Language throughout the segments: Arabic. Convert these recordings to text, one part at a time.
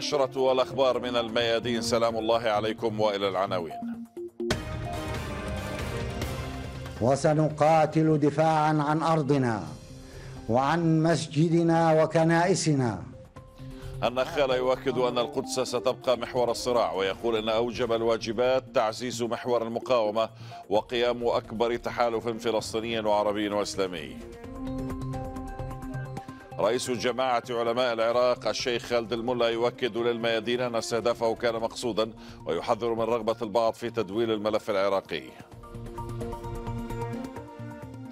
النشرة والأخبار من الميادين سلام الله عليكم وإلى العناوين وسنقاتل دفاعا عن أرضنا وعن مسجدنا وكنائسنا النخال يؤكد أن القدس ستبقى محور الصراع ويقول أن أوجب الواجبات تعزيز محور المقاومة وقيام أكبر تحالف فلسطيني وعربي وإسلامي رئيس جماعة علماء العراق الشيخ خالد الملا يؤكد للميادين أن استهدافه كان مقصودا ويحذر من رغبة البعض في تدويل الملف العراقي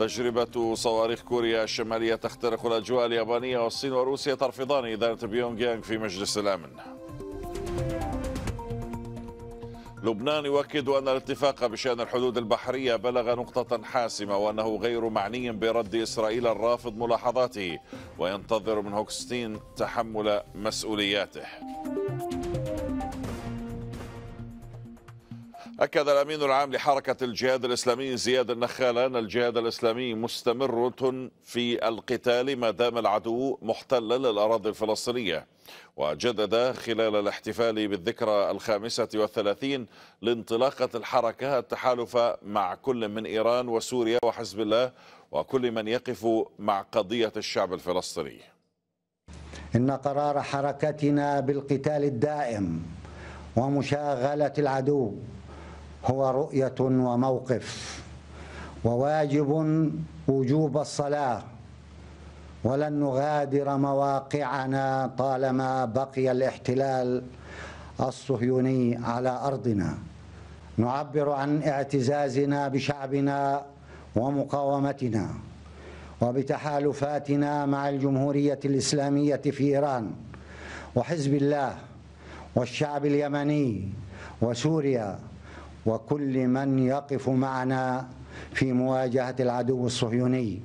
تجربة صواريخ كوريا الشمالية تخترق الأجواء اليابانية والصين وروسيا ترفضان إدارة بيونغ يانغ في مجلس الأمن لبنان يؤكد أن الاتفاق بشأن الحدود البحرية بلغ نقطة حاسمة وأنه غير معني برد إسرائيل الرافض ملاحظاته وينتظر من هوكستين تحمل مسؤولياته أكد الأمين العام لحركة الجهاد الإسلامي زياد النخال أن الجهاد الإسلامي مستمرة في القتال ما دام العدو محتلا للأراضي الفلسطينية وجدد خلال الاحتفال بالذكرى الخامسة والثلاثين لانطلاقة الحركة التحالف مع كل من إيران وسوريا وحزب الله وكل من يقف مع قضية الشعب الفلسطيني إن قرار حركتنا بالقتال الدائم ومشاغلة العدو هو رؤية وموقف وواجب وجوب الصلاة ولن نغادر مواقعنا طالما بقي الاحتلال الصهيوني على أرضنا نعبر عن اعتزازنا بشعبنا ومقاومتنا وبتحالفاتنا مع الجمهورية الإسلامية في إيران وحزب الله والشعب اليمني وسوريا وكل من يقف معنا في مواجهة العدو الصهيوني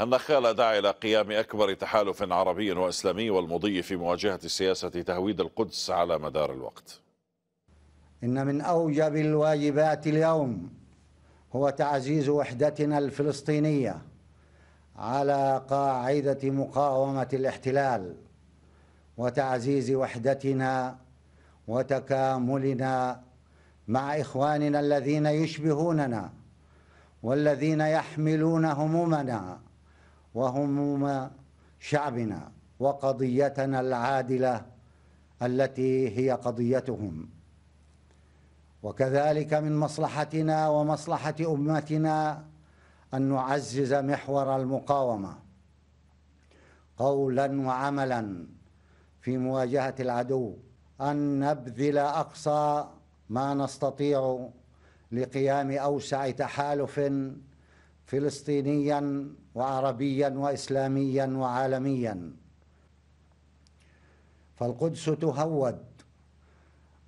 النخالة دعا إلى قيام أكبر تحالف عربي وإسلامي والمضي في مواجهة سياسة تهويد القدس على مدار الوقت إن من أوجب الواجبات اليوم هو تعزيز وحدتنا الفلسطينية على قاعدة مقاومة الاحتلال وتعزيز وحدتنا وتكاملنا مع إخواننا الذين يشبهوننا والذين يحملون همومنا وهموم شعبنا وقضيتنا العادلة التي هي قضيتهم وكذلك من مصلحتنا ومصلحة أمتنا أن نعزز محور المقاومة قولا وعملا في مواجهة العدو أن نبذل أقصى ما نستطيع لقيام اوسع تحالف فلسطينيا وعربيا واسلاميا وعالميا فالقدس تهود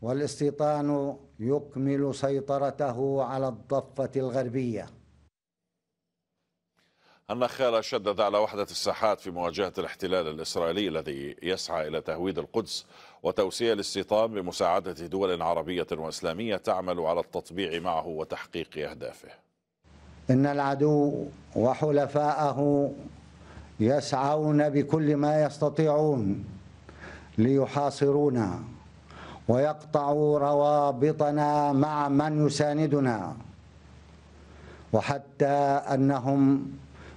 والاستيطان يكمل سيطرته على الضفه الغربيه النخاله شدد على وحدة الساحات في مواجهة الاحتلال الإسرائيلي الذي يسعى إلى تهويد القدس وتوسيع الاستيطان بمساعدة دول عربية وإسلامية تعمل على التطبيع معه وتحقيق أهدافه إن العدو وحلفائه يسعون بكل ما يستطيعون ليحاصرونا ويقطعوا روابطنا مع من يساندنا وحتى انهم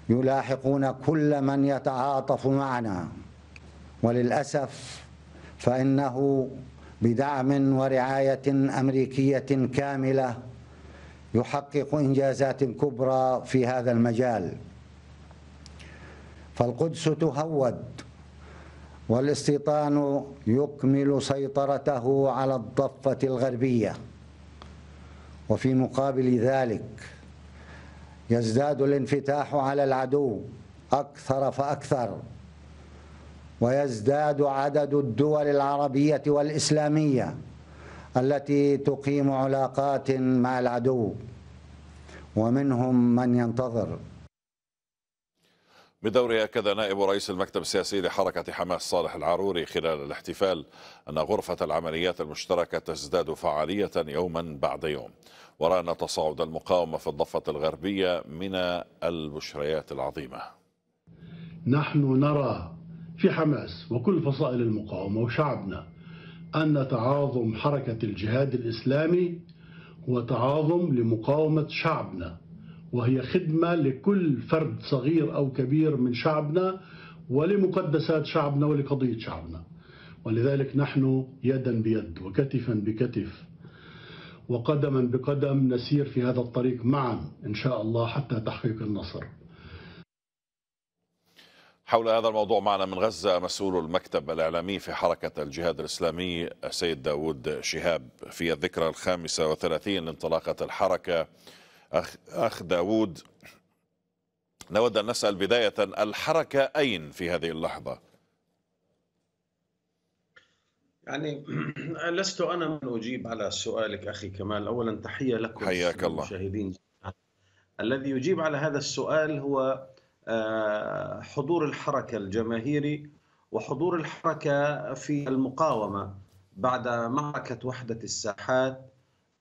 يلاحقون كل من يتعاطف معنا وللأسف فإنه بدعم ورعاية أمريكية كاملة يحقق إنجازات كبرى في هذا المجال فالقدس تهود والاستيطان يكمل سيطرته على الضفة الغربية وفي مقابل ذلك يزداد الانفتاح على العدو أكثر فأكثر ويزداد عدد الدول العربية والإسلامية التي تقيم علاقات مع العدو ومنهم من ينتظر بدوره أكد نائب رئيس المكتب السياسي لحركة حماس صالح العروري خلال الاحتفال أن غرفة العمليات المشتركة تزداد فعالية يوما بعد يوم ورأنا تصاعد المقاومة في الضفة الغربية من البشريات العظيمة نحن نرى في حماس وكل فصائل المقاومة وشعبنا أن تعاظم حركة الجهاد الإسلامي هو تعاظم لمقاومة شعبنا وهي خدمة لكل فرد صغير أو كبير من شعبنا ولمقدسات شعبنا ولقضية شعبنا ولذلك نحن يدا بيد وكتفا بكتف وقدما بقدم نسير في هذا الطريق معا ان شاء الله حتى تحقيق النصر. حول هذا الموضوع معنا من غزة مسؤول المكتب الإعلامي في حركة الجهاد الإسلامي السيد داود شهاب في الذكرى الخامسة وثلاثين لانطلاقة الحركة أخ, أخ داود نود أن نسأل بداية الحركة أين في هذه اللحظة؟ يعني لست انا من اجيب على سؤالك اخي كمال اولا تحيه لكم حياك الله المشاهدين الذي يجيب على هذا السؤال هو آه، حضور الحركه الجماهيري وحضور الحركه في المقاومه بعد معركه وحده الساحات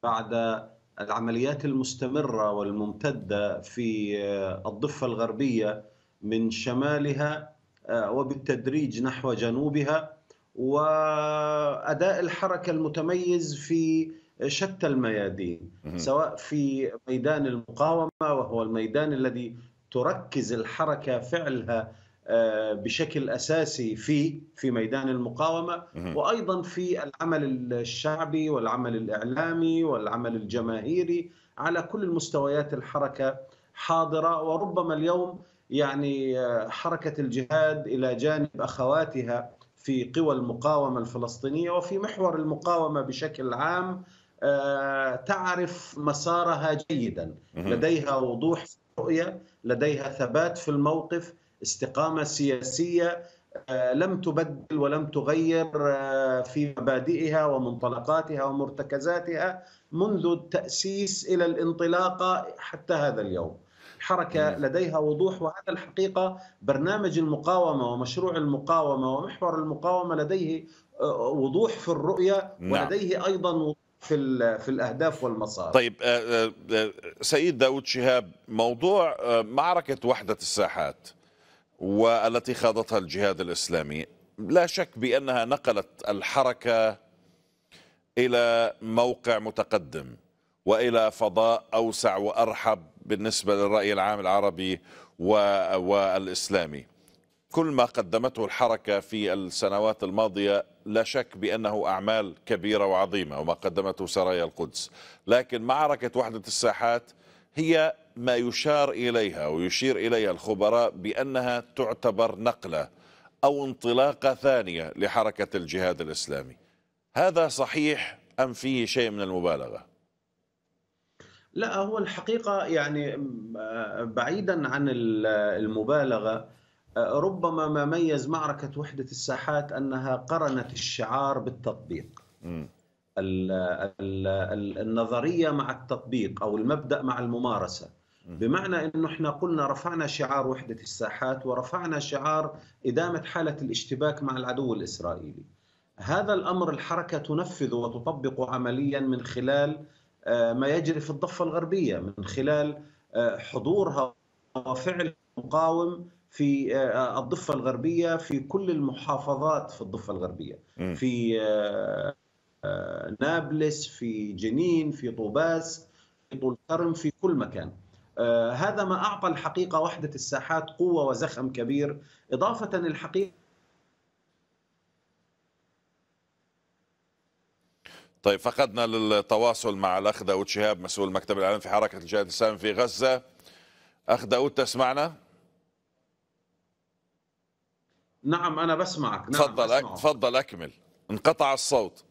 بعد العمليات المستمره والممتده في آه، الضفه الغربيه من شمالها آه، وبالتدريج نحو جنوبها واداء الحركه المتميز في شتى الميادين سواء في ميدان المقاومه وهو الميدان الذي تركز الحركه فعلها آه، بشكل اساسي في في ميدان المقاومه وايضا في العمل الشعبي والعمل الاعلامي والعمل الجماهيري على كل المستويات الحركه حاضره وربما اليوم يعني آه، حركه الجهاد الى جانب اخواتها في قوى المقاومه الفلسطينيه وفي محور المقاومه بشكل عام آه، تعرف مسارها جيدا لديها وضوح في الرؤيه لديها ثبات في الموقف استقامه سياسيه آه، لم تبدل ولم تغير آه، في مبادئها ومنطلقاتها ومرتكزاتها منذ التاسيس الى الانطلاقه حتى هذا اليوم حركه لديها وضوح وهذا الحقيقه برنامج المقاومه ومشروع المقاومه ومحور المقاومه لديه آه، وضوح في الرؤيه نعم. ولديه ايضا وضوح في في الاهداف والمسار طيب آه، آه، سيد داود شهاب موضوع معركه وحده الساحات والتي خاضتها الجهاد الاسلامي لا شك بانها نقلت الحركه الى موقع متقدم والى فضاء اوسع وارحب بالنسبة للرأي العام العربي والإسلامي كل ما قدمته الحركة في السنوات الماضية لا شك بأنه أعمال كبيرة وعظيمة وما قدمته سرايا القدس لكن معركة وحدة الساحات هي ما يشار إليها ويشير إليها الخبراء بأنها تعتبر نقلة أو انطلاقة ثانية لحركة الجهاد الإسلامي هذا صحيح أم فيه شيء من المبالغة؟ لا هو الحقيقة يعني آه، بعيدا عن آه، المبالغة آه، ربما ما ميز معركة وحدة الساحات أنها قرنت الشعار بالتطبيق النظرية مع التطبيق أو المبدأ مع الممارسة بمعنى أنه إحنا قلنا رفعنا شعار وحدة الساحات ورفعنا شعار إدامة حالة الاشتباك مع العدو الإسرائيلي هذا الأمر الحركة تنفذه وتطبقه عمليا من خلال آه، ما يجري في الضفه الغربيه من خلال آه، حضورها وفعل مقاوم في آه، الضفه الغربيه في كل المحافظات في الضفه الغربيه في نابلس في جنين في طوباس في طول كرم في كل مكان هذا ما اعطى الحقيقه وحده الساحات قوه وزخم كبير اضافه الحقيقه طيب فقدنا للتواصل مع الاخ داود شهاب مسؤول مكتب الاعلام في حركه الجهاد الاسلامي في غزه اخ داود تسمعنا نعم انا بسمعك نعم تفضل تفضل اكمل انقطع الصوت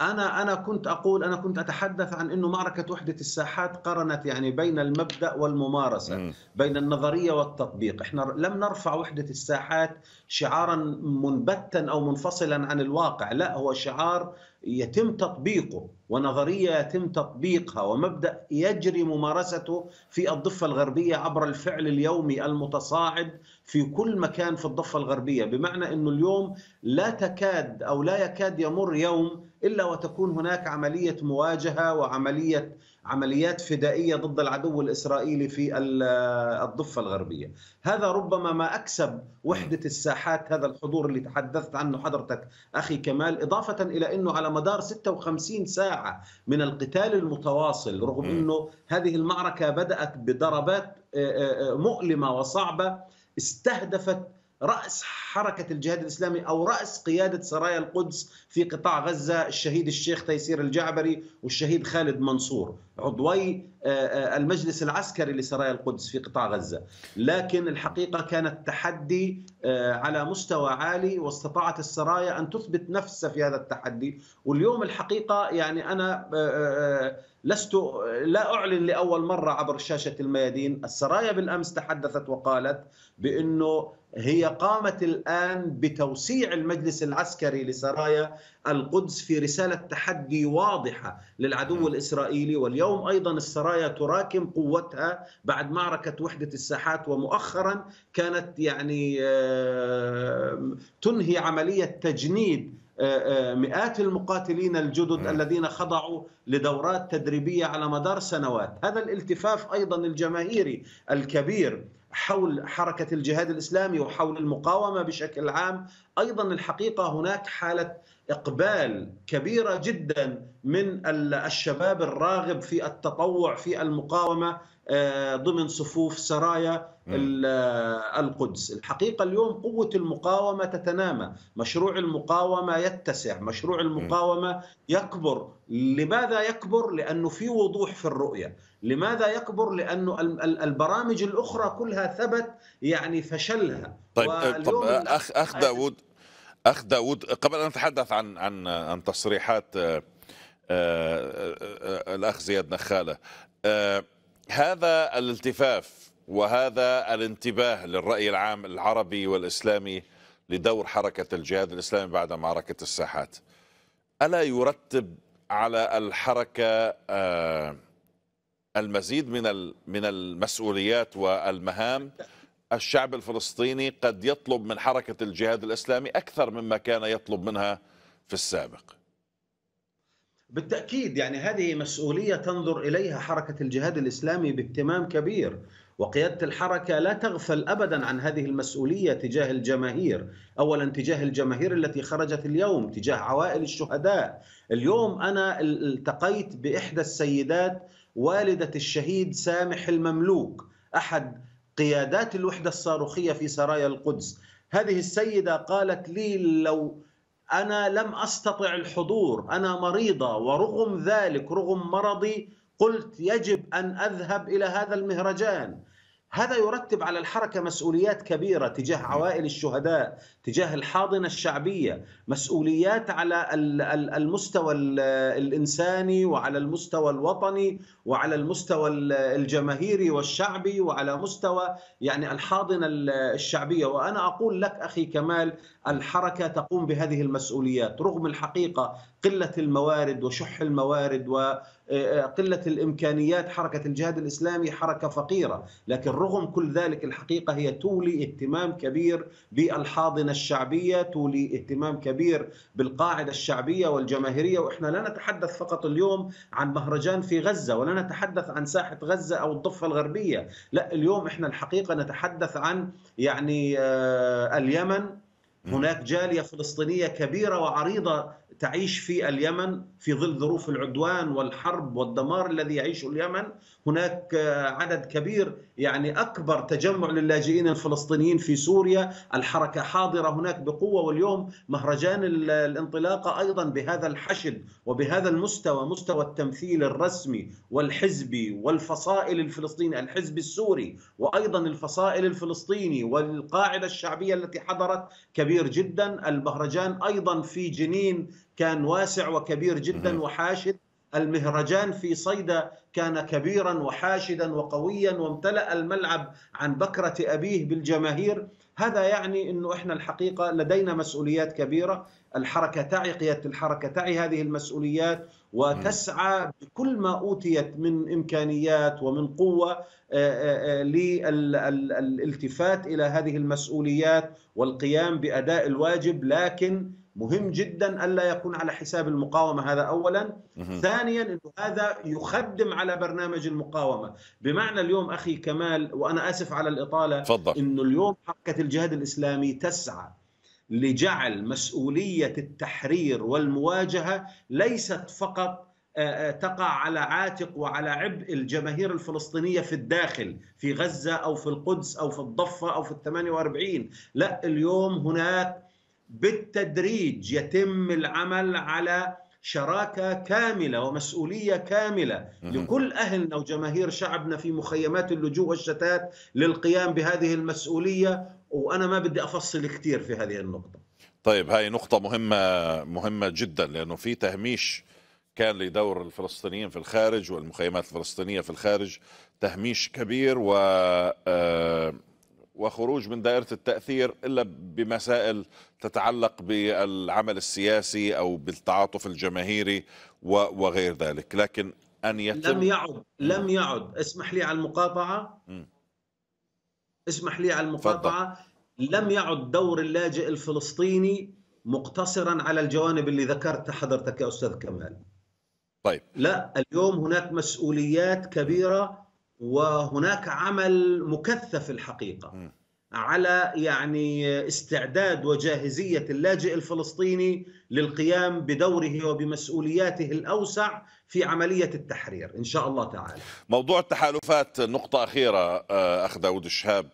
انا انا كنت اقول انا كنت اتحدث عن انه معركه وحده الساحات قرنت يعني بين المبدا والممارسه بين النظريه والتطبيق احنا لم نرفع وحده الساحات شعارا منبتا او منفصلا عن الواقع لا هو شعار يتم تطبيقه ونظريه يتم تطبيقها ومبدا يجري ممارسته في الضفه الغربيه عبر الفعل اليومي المتصاعد في كل مكان في الضفه الغربيه بمعنى انه اليوم لا تكاد او لا يكاد يمر يوم الا وتكون هناك عمليه مواجهه وعمليه عمليات فدائيه ضد العدو الاسرائيلي في الضفه الغربيه، هذا ربما ما اكسب وحده الساحات هذا الحضور اللي تحدثت عنه حضرتك اخي كمال، اضافه الى انه على مدار 56 ساعه من القتال المتواصل رغم انه هذه المعركه بدات بضربات آه، آه، آه، مؤلمه وصعبه استهدفت رأس حركة الجهاد الإسلامي أو رأس قيادة سرايا القدس في قطاع غزة الشهيد الشيخ تيسير الجعبري والشهيد خالد منصور عضوي آه، آه، المجلس العسكري لسرايا القدس في قطاع غزة لكن الحقيقة كانت تحدي آه، على مستوى عالي واستطاعت السرايا أن تثبت نفسها في هذا التحدي واليوم الحقيقة يعني أنا لست لا أعلن لأول مرة عبر شاشة الميادين السرايا بالأمس تحدثت وقالت بأنه هي قامت الآن بتوسيع المجلس العسكري لسرايا القدس في رسالة تحدي واضحة للعدو نعم. الإسرائيلي واليوم أيضا السرايا تراكم قوتها بعد معركة وحدة الساحات ومؤخرا كانت يعني تنهي عملية تجنيد مئات المقاتلين الجدد نعم. الذين خضعوا لدورات تدريبية على مدار سنوات هذا الالتفاف أيضا الجماهيري الكبير حول حركة الجهاد الإسلامي وحول المقاومة بشكل عام أيضا الحقيقة هناك حالة إقبال كبيرة جدا من الشباب الراغب في التطوع في المقاومة آه، ضمن صفوف سرايا آه، القدس الحقيقة اليوم قوة المقاومة تتنامى مشروع المقاومة يتسع مشروع المقاومة يكبر لماذا يكبر؟ لأنه في وضوح في الرؤية لماذا يكبر؟ لأنه البرامج الأخرى كلها ثبت يعني فشلها طيب, طيب أخ, أخ داود أخ داود قبل أن نتحدث عن عن عن تصريحات الأخ زياد نخالة هذا الالتفاف وهذا الانتباه للرأي العام العربي والإسلامي لدور حركة الجهاد الإسلامي بعد معركة الساحات ألا يرتب على الحركة آه، المزيد من من المسؤوليات والمهام الشعب الفلسطيني قد يطلب من حركة الجهاد الإسلامي أكثر مما كان يطلب منها في السابق بالتأكيد يعني هذه مسؤولية تنظر إليها حركة الجهاد الإسلامي باهتمام كبير وقيادة الحركة لا تغفل أبدا عن هذه المسؤولية تجاه الجماهير أولا تجاه الجماهير التي خرجت اليوم تجاه عوائل الشهداء اليوم أنا التقيت بإحدى السيدات والدة الشهيد سامح المملوك أحد قيادات الوحدة الصاروخية في سرايا القدس هذه السيدة قالت لي لو انا لم استطع الحضور انا مريضه ورغم ذلك رغم مرضي قلت يجب ان اذهب الى هذا المهرجان هذا يرتب على الحركة مسؤوليات كبيرة تجاه عوائل الشهداء تجاه الحاضنة الشعبية مسؤوليات على المستوى الإنساني وعلى المستوى الوطني وعلى المستوى الجماهيري والشعبي وعلى مستوى يعني الحاضنة الشعبية وأنا أقول لك أخي كمال الحركة تقوم بهذه المسؤوليات رغم الحقيقة قله الموارد وشح الموارد وقله آه، آه، الامكانيات حركه الجهاد الاسلامي حركه فقيره، لكن رغم كل ذلك الحقيقه هي تولي اهتمام كبير بالحاضنه الشعبيه، تولي اهتمام كبير بالقاعده الشعبيه والجماهيريه، واحنا لا نتحدث فقط اليوم عن مهرجان في غزه ولا نتحدث عن ساحه غزه او الضفه الغربيه، لا اليوم احنا الحقيقه نتحدث عن يعني آه، اليمن هناك جالية فلسطينية كبيرة وعريضة تعيش في اليمن في ظل ظروف العدوان والحرب والدمار الذي يعيشه اليمن هناك عدد كبير يعني أكبر تجمع للاجئين الفلسطينيين في سوريا الحركة حاضرة هناك بقوة واليوم مهرجان الانطلاقة أيضا بهذا الحشد وبهذا المستوى مستوى التمثيل الرسمي والحزبي والفصائل الفلسطيني الحزب السوري وأيضا الفصائل الفلسطيني والقاعدة الشعبية التي حضرت كبير جدا المهرجان أيضا في جنين كان واسع وكبير جدا وحاشد المهرجان في صيدا كان كبيرا وحاشدا وقويا وامتلأ الملعب عن بكرة أبيه بالجماهير هذا يعني أنه إحنا الحقيقة لدينا مسؤوليات كبيرة الحركة تعي قيادة الحركة تعي هذه المسؤوليات وتسعى بكل ما أوتيت من إمكانيات ومن قوة آه، آه، آه، للالتفات إلى هذه المسؤوليات والقيام بأداء الواجب لكن مهم جدا الا يكون على حساب المقاومه هذا اولا ثانيا انه هذا يخدم على برنامج المقاومه بمعنى اليوم اخي كمال وانا اسف على الاطاله فضل. انه اليوم حركه الجهاد الاسلامي تسعى لجعل مسؤوليه التحرير والمواجهه ليست فقط آه، آه، تقع على عاتق وعلى عبء الجماهير الفلسطينية في الداخل في غزة أو في القدس أو في الضفة أو في الثمانية واربعين لا اليوم هناك بالتدريج يتم العمل على شراكه كامله ومسؤوليه كامله لكل اهلنا وجماهير شعبنا في مخيمات اللجوء والشتات للقيام بهذه المسؤوليه وانا ما بدي افصل كثير في هذه النقطه. طيب هاي نقطه مهمه مهمه جدا لانه في تهميش كان لدور الفلسطينيين في الخارج والمخيمات الفلسطينيه في الخارج تهميش كبير و آه، وخروج من دائرة التأثير إلا بمسائل تتعلق بالعمل السياسي أو بالتعاطف الجماهيري وغير ذلك لكن أن يتم لم يعد لم يعد اسمح لي على المقاطعة اسمح لي على المقاطعة فضل. لم يعد دور اللاجئ الفلسطيني مقتصرا على الجوانب اللي ذكرت حضرتك يا أستاذ كمال طيب لا اليوم هناك مسؤوليات كبيرة وهناك عمل مكثف الحقيقه على يعني استعداد وجاهزيه اللاجئ الفلسطيني للقيام بدوره وبمسؤولياته الاوسع في عمليه التحرير ان شاء الله تعالى. موضوع التحالفات نقطه اخيره آه، اخ داود الشهاب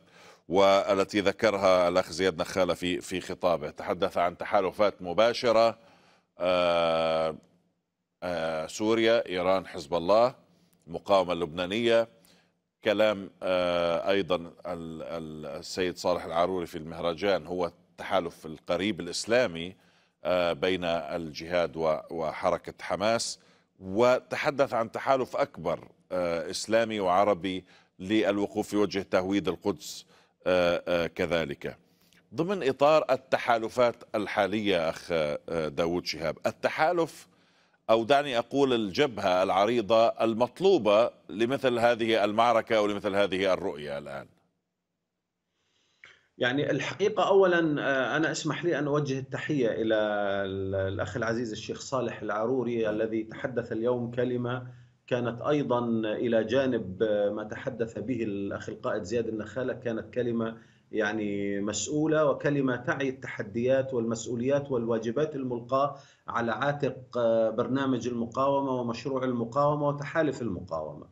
والتي ذكرها الاخ زياد نخاله في في خطابه، تحدث عن تحالفات مباشره آه، آه، سوريا، ايران، حزب الله، المقاومه اللبنانيه كلام آه، أيضا السيد صالح العاروري في المهرجان هو التحالف القريب الإسلامي آه، بين الجهاد وحركة حماس وتحدث عن تحالف أكبر آه، إسلامي وعربي للوقوف في وجه تهويد القدس كذلك ضمن إطار التحالفات الحالية أخ داوود شهاب التحالف أو دعني أقول الجبهة العريضة المطلوبة لمثل هذه المعركة ولمثل هذه الرؤية الآن يعني الحقيقة أولا آه، أنا اسمح لي أن أوجه التحية إلى الأخ العزيز الشيخ صالح العروري نعم. الذي تحدث اليوم كلمة كانت أيضا إلى جانب آه، ما تحدث به الأخ القائد زياد النخالة كانت كلمة يعني مسؤولة وكلمة تعي التحديات والمسؤوليات والواجبات الملقاة على عاتق آه، برنامج المقاومة ومشروع المقاومة وتحالف المقاومة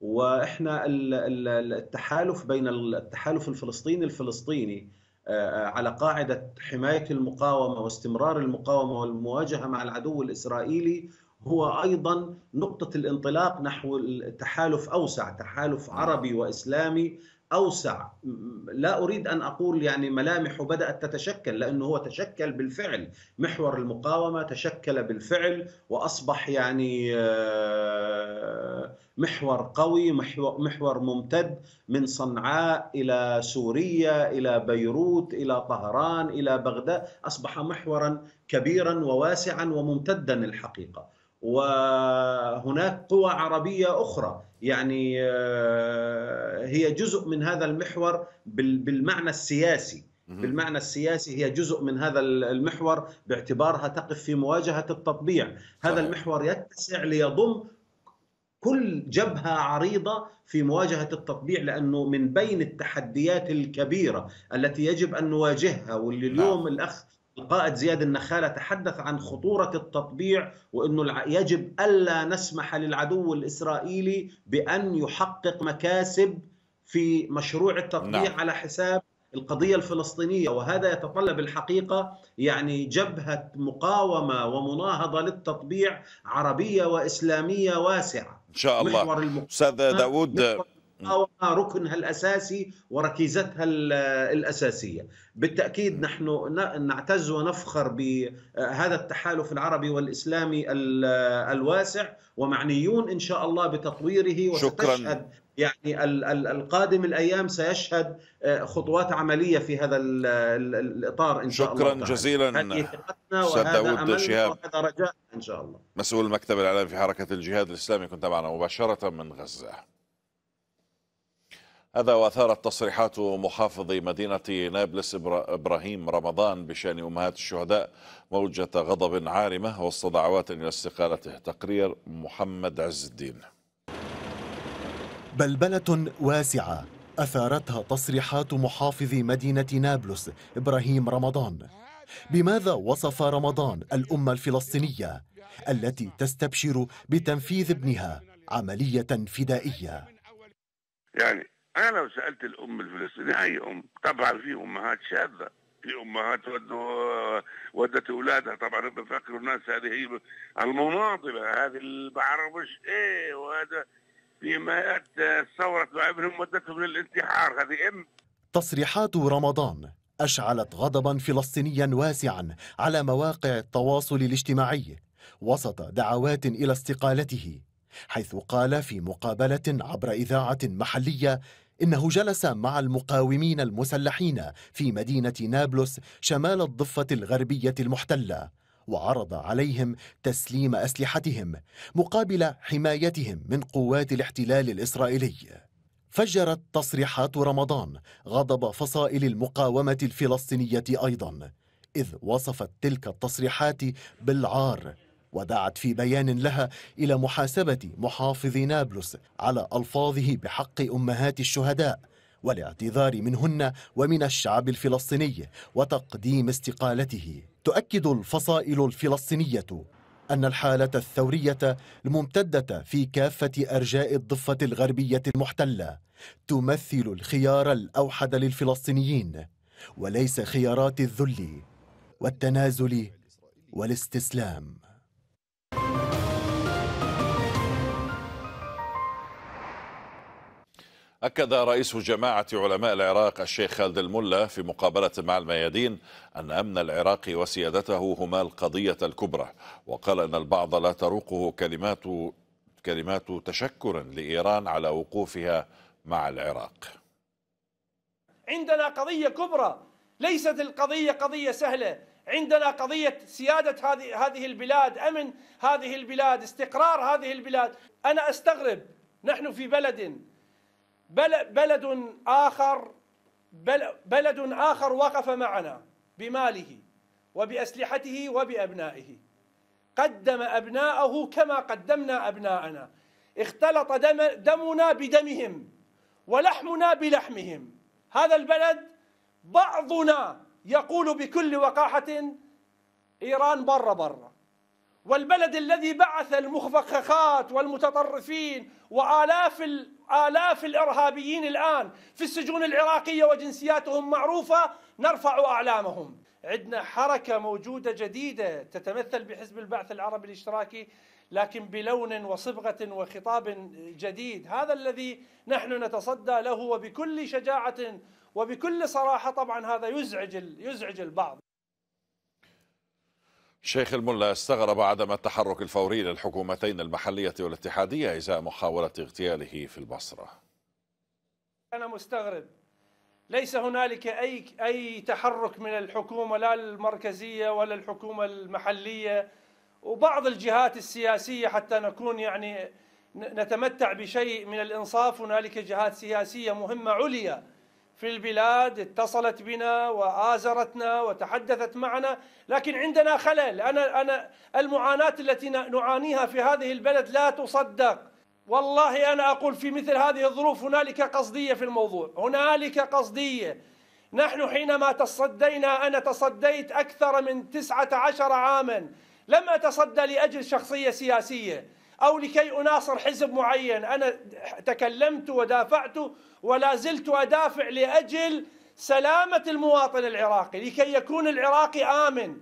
وإحنا التحالف بين التحالف الفلسطيني الفلسطيني آه، آه، على قاعدة حماية المقاومة واستمرار المقاومة والمواجهة مع العدو الإسرائيلي هو أيضا نقطة الانطلاق نحو تحالف أوسع تحالف عربي وإسلامي اوسع لا اريد ان اقول يعني ملامحه بدات تتشكل لانه هو تشكل بالفعل محور المقاومه تشكل بالفعل واصبح يعني آه، محور قوي محور ممتد من صنعاء الى سوريا الى بيروت الى طهران الى بغداد اصبح محورا كبيرا وواسعا وممتدا الحقيقه وهناك قوى عربيه اخرى يعني آه، هي جزء من هذا المحور بالمعنى السياسي بالمعنى السياسي هي جزء من هذا المحور باعتبارها تقف في مواجهه التطبيع هذا المحور يتسع ليضم كل جبهه عريضه في مواجهه التطبيع لانه من بين التحديات الكبيره التي يجب ان نواجهها واللي نعم. اليوم الاخ القائد زياد النخالة تحدث عن خطورة التطبيع وأنه يجب ألا نسمح للعدو الإسرائيلي بأن يحقق مكاسب في مشروع التطبيع لا. نعم. على حساب القضية الفلسطينية وهذا يتطلب الحقيقة يعني جبهة مقاومة ومناهضة للتطبيع عربية وإسلامية واسعة إن شاء الله أستاذ داود محور ركنها الاساسي وركيزتها الاساسيه، بالتاكيد نحن نعتز ونفخر بهذا التحالف العربي والاسلامي الواسع ومعنيون ان شاء الله بتطويره وستشهد يعني القادم الايام سيشهد آه، خطوات عمليه في هذا الاطار ان شاء شكرا الله شكرا جزيلا استاذ داوود شهاب وهذا رجاء ان شاء الله مسؤول المكتب الاعلامي في حركه الجهاد الاسلامي كنت معنا مباشره من غزه هذا واثارت تصريحات محافظ مدينه نابلس ابراهيم رمضان بشان امهات الشهداء موجه غضب عارمه واستدعوات الى استقالته تقرير محمد عز الدين بلبله واسعه اثارتها تصريحات محافظ مدينه نابلس ابراهيم رمضان بماذا وصف رمضان الامه الفلسطينيه التي تستبشر بتنفيذ ابنها عمليه فدائيه يعني انا لو سالت الام الفلسطينيه اي ام طبعا في امهات شاذه في امهات ودت اولادها طبعا بفكر الناس هذه هي المناضله هذه البعربش ايه وهذا فيما ثورت مع ابنهم ودتهم للانتحار هذه ام تصريحات رمضان اشعلت غضبا فلسطينيا واسعا على مواقع التواصل الاجتماعي وسط دعوات الى استقالته حيث قال في مقابله عبر اذاعه محليه انه جلس مع المقاومين المسلحين في مدينه نابلس شمال الضفه الغربيه المحتله وعرض عليهم تسليم اسلحتهم مقابل حمايتهم من قوات الاحتلال الاسرائيلي فجرت تصريحات رمضان غضب فصائل المقاومه الفلسطينيه ايضا اذ وصفت تلك التصريحات بالعار ودعت في بيان لها إلى محاسبة محافظ نابلس على ألفاظه بحق أمهات الشهداء والاعتذار منهن ومن الشعب الفلسطيني وتقديم استقالته تؤكد الفصائل الفلسطينية أن الحالة الثورية الممتدة في كافة أرجاء الضفة الغربية المحتلة تمثل الخيار الأوحد للفلسطينيين وليس خيارات الذل والتنازل والاستسلام أكد رئيس جماعة علماء العراق الشيخ خالد الملا في مقابلة مع الميادين أن أمن العراق وسيادته هما القضية الكبرى وقال أن البعض لا تروقه كلمات كلمات تشكر لإيران على وقوفها مع العراق عندنا قضية كبرى ليست القضية قضية سهلة عندنا قضية سيادة هذه هذه البلاد أمن هذه البلاد استقرار هذه البلاد أنا أستغرب نحن في بلد بلد آخر بلد آخر وقف معنا بماله وبأسلحته وبأبنائه قدم أبناءه كما قدمنا أبناءنا اختلط دم دمنا بدمهم ولحمنا بلحمهم هذا البلد بعضنا يقول بكل وقاحة إيران بر بره والبلد الذي بعث المخفخات والمتطرفين وآلاف آلاف الإرهابيين الآن في السجون العراقية وجنسياتهم معروفة نرفع أعلامهم عندنا حركة موجودة جديدة تتمثل بحزب البعث العربي الاشتراكي لكن بلون وصبغة وخطاب جديد هذا الذي نحن نتصدى له وبكل شجاعة وبكل صراحة طبعا هذا يزعج يزعج البعض شيخ الملا استغرب عدم التحرك الفوري للحكومتين المحلية والاتحادية إزاء محاولة اغتياله في البصرة أنا مستغرب ليس هنالك أي, أي تحرك من الحكومة لا المركزية ولا الحكومة المحلية وبعض الجهات السياسية حتى نكون يعني نتمتع بشيء من الإنصاف هنالك جهات سياسية مهمة عليا في البلاد اتصلت بنا وآزرتنا وتحدثت معنا لكن عندنا خلل أنا, أنا المعاناة التي نعانيها في هذه البلد لا تصدق والله أنا أقول في مثل هذه الظروف هنالك قصدية في الموضوع هنالك قصدية نحن حينما تصدينا أنا تصديت أكثر من تسعة عشر عاما لم أتصدى لأجل شخصية سياسية أو لكي أناصر حزب معين أنا تكلمت ودافعت ولا زلت أدافع لأجل سلامة المواطن العراقي لكي يكون العراقي آمن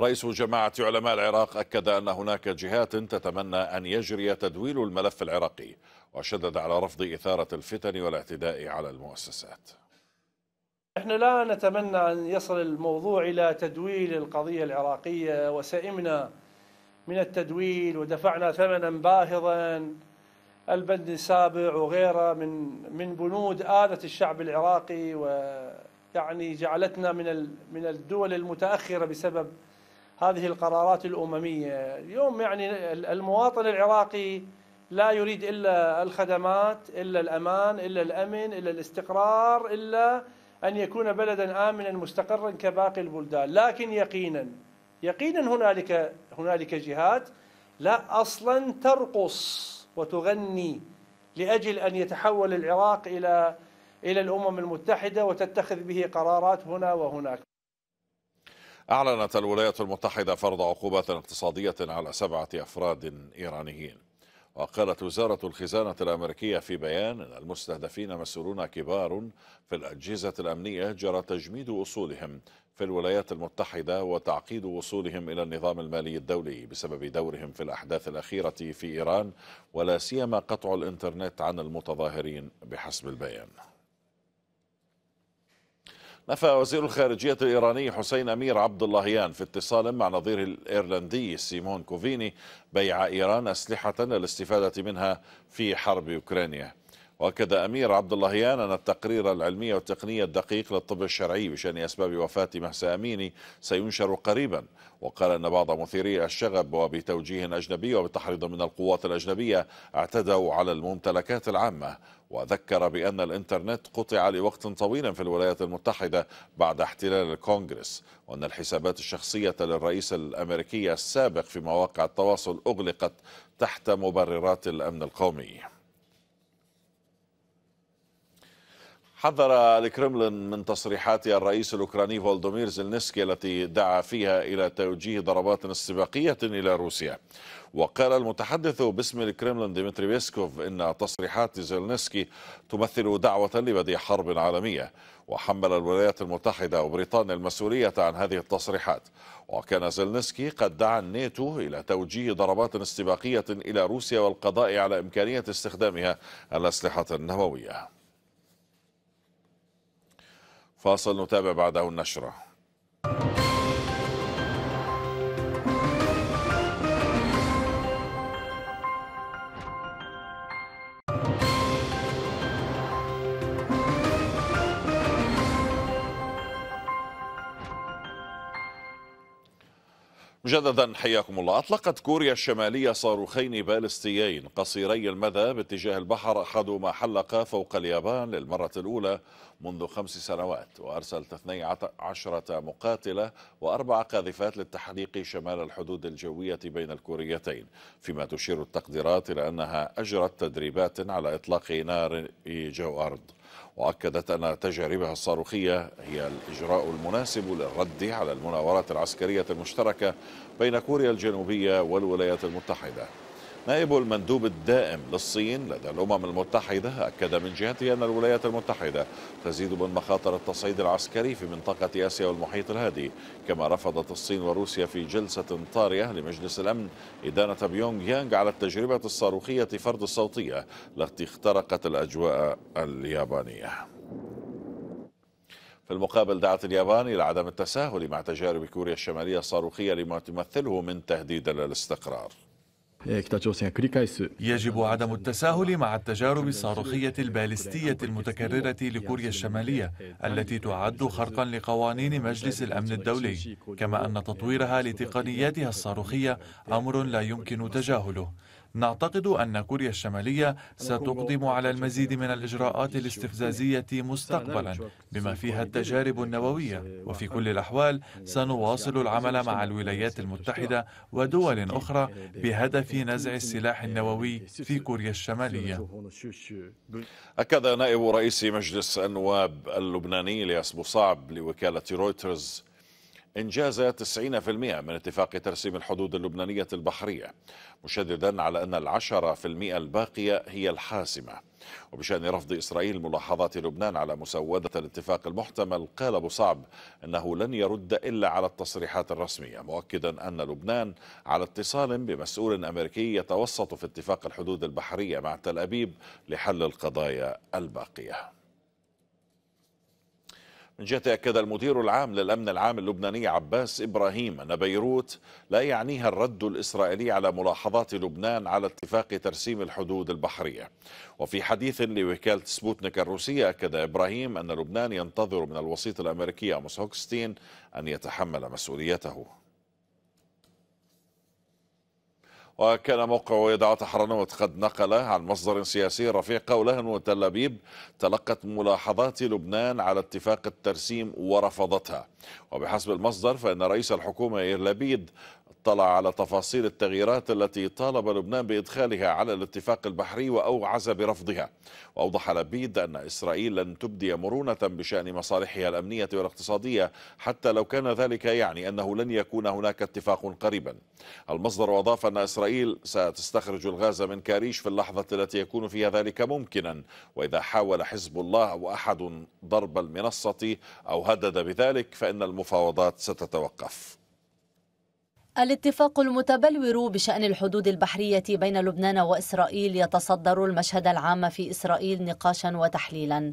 رئيس جماعة علماء العراق أكد أن هناك جهات تتمنى أن يجري تدويل الملف العراقي وشدد على رفض إثارة الفتن والاعتداء على المؤسسات نحن لا نتمنى أن يصل الموضوع إلى تدويل القضية العراقية وسئمنا من التدويل ودفعنا ثمنا باهظا البند السابع وغيره من من بنود آلة الشعب العراقي ويعني جعلتنا من من الدول المتأخرة بسبب هذه القرارات الأممية اليوم يعني المواطن العراقي لا يريد إلا الخدمات إلا الأمان إلا الأمن إلا الاستقرار إلا أن يكون بلدا آمنا مستقرا كباقي البلدان لكن يقينا يقينا هنالك هنالك جهات لا أصلا ترقص وتغني لأجل أن يتحول العراق إلى إلى الأمم المتحدة وتتخذ به قرارات هنا وهناك أعلنت الولايات المتحدة فرض عقوبات اقتصادية على سبعة أفراد إيرانيين وقالت وزارة الخزانة الأمريكية في بيان أن المستهدفين مسؤولون كبار في الأجهزة الأمنية جرى تجميد أصولهم في الولايات المتحدة وتعقيد وصولهم إلى النظام المالي الدولي بسبب دورهم في الأحداث الأخيرة في إيران ولا سيما قطع الإنترنت عن المتظاهرين بحسب البيان نفى وزير الخارجية الإيراني حسين أمير عبد اللهيان في اتصال مع نظيره الإيرلندي سيمون كوفيني بيع إيران أسلحة للاستفادة منها في حرب أوكرانيا واكد امير عبد اللهيان ان التقرير العلمي والتقني الدقيق للطب الشرعي بشان اسباب وفاه مهسا اميني سينشر قريبا وقال ان بعض مثيري الشغب وبتوجيه اجنبي وبتحريض من القوات الاجنبيه اعتدوا على الممتلكات العامه وذكر بأن الإنترنت قطع لوقت طويل في الولايات المتحدة بعد احتلال الكونغرس وأن الحسابات الشخصية للرئيس الأمريكي السابق في مواقع التواصل أغلقت تحت مبررات الأمن القومي حذر الكرملين من تصريحات الرئيس الأوكراني فولدومير زيلنسكي التي دعا فيها إلى توجيه ضربات استباقية إلى روسيا وقال المتحدث باسم الكرملين ديمتري بيسكوف إن تصريحات زيلنسكي تمثل دعوة لبدء حرب عالمية وحمل الولايات المتحدة وبريطانيا المسؤولية عن هذه التصريحات وكان زيلنسكي قد دعا الناتو إلى توجيه ضربات استباقية إلى روسيا والقضاء على إمكانية استخدامها الأسلحة النووية فاصل نتابع بعده النشره مجددا حياكم الله أطلقت كوريا الشمالية صاروخين بالستيين قصيري المدى باتجاه البحر أحدهما حلق فوق اليابان للمرة الأولى منذ خمس سنوات وأرسلت 12 مقاتلة وأربع قاذفات للتحليق شمال الحدود الجوية بين الكوريتين فيما تشير التقديرات إلى أنها أجرت تدريبات على إطلاق نار جو أرض وأكدت أن تجاربها الصاروخية هي الإجراء المناسب للرد على المناورات العسكرية المشتركة بين كوريا الجنوبية والولايات المتحدة نائب المندوب الدائم للصين لدى الأمم المتحدة أكد من جهته أن الولايات المتحدة تزيد من مخاطر التصعيد العسكري في منطقة آسيا والمحيط الهادي كما رفضت الصين وروسيا في جلسة طارئة لمجلس الأمن إدانة بيونغ يانغ على التجربة الصاروخية فرض الصوتية التي اخترقت الأجواء اليابانية في المقابل دعت اليابان إلى عدم التساهل مع تجارب كوريا الشمالية الصاروخية لما تمثله من تهديد للاستقرار إيه، يجب عدم التساهل مع التجارب الصاروخية البالستية المتكررة لكوريا الشمالية التي تعد خرقا لقوانين مجلس الأمن الدولي كما أن تطويرها لتقنياتها الصاروخية أمر لا يمكن تجاهله نعتقد أن كوريا الشمالية ستقدم على المزيد من الإجراءات الاستفزازية مستقبلا بما فيها التجارب النووية وفي كل الأحوال سنواصل العمل مع الولايات المتحدة ودول أخرى بهدف نزع السلاح النووي في كوريا الشمالية أكد نائب رئيس مجلس النواب اللبناني الياس صعب لوكالة رويترز إنجاز 90% من اتفاق ترسيم الحدود اللبنانية البحرية مشددا على أن العشرة في المئة الباقية هي الحاسمة وبشأن رفض إسرائيل ملاحظات لبنان على مسودة الاتفاق المحتمل قال أبو صعب أنه لن يرد إلا على التصريحات الرسمية مؤكدا أن لبنان على اتصال بمسؤول أمريكي يتوسط في اتفاق الحدود البحرية مع تل أبيب لحل القضايا الباقية من جهة أكد المدير العام للأمن العام اللبناني عباس إبراهيم أن بيروت لا يعنيها الرد الإسرائيلي على ملاحظات لبنان على اتفاق ترسيم الحدود البحرية وفي حديث لوكالة سبوتنيك الروسية أكد إبراهيم أن لبنان ينتظر من الوسيط الأمريكي أموس هوكستين أن يتحمل مسؤوليته وكان موقع يدعى تحرنوت قد نقل عن مصدر سياسي رفيع قوله أن تل أبيب تلقت ملاحظات لبنان على اتفاق الترسيم ورفضتها وبحسب المصدر فإن رئيس الحكومة إير لبيد اطلع على تفاصيل التغييرات التي طالب لبنان بإدخالها على الاتفاق البحري وأوعز برفضها وأوضح لبيد أن إسرائيل لن تبدي مرونة بشأن مصالحها الأمنية والاقتصادية حتى لو كان ذلك يعني أنه لن يكون هناك اتفاق قريبا المصدر أضاف أن إسرائيل ستستخرج الغاز من كاريش في اللحظة التي يكون فيها ذلك ممكنا وإذا حاول حزب الله أو أحد ضرب المنصة أو هدد بذلك فإن المفاوضات ستتوقف الاتفاق المتبلور بشأن الحدود البحرية بين لبنان وإسرائيل يتصدر المشهد العام في إسرائيل نقاشا وتحليلا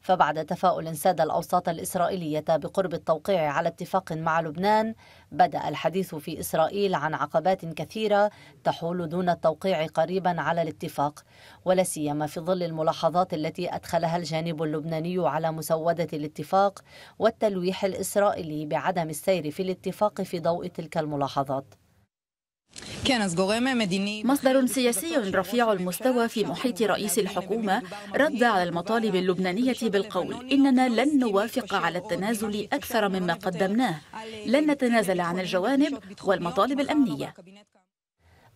فبعد تفاؤل ساد الأوساط الإسرائيلية بقرب التوقيع على اتفاق مع لبنان بدأ الحديث في إسرائيل عن عقبات كثيرة تحول دون التوقيع قريبا على الاتفاق ولا سيما في ظل الملاحظات التي أدخلها الجانب اللبناني على مسودة الاتفاق والتلويح الإسرائيلي بعدم السير في الاتفاق في ضوء تلك الملاحظات مصدر سياسي رفيع المستوى في محيط رئيس الحكومة رد على المطالب اللبنانية بالقول إننا لن نوافق على التنازل أكثر مما قدمناه لن نتنازل عن الجوانب والمطالب الأمنية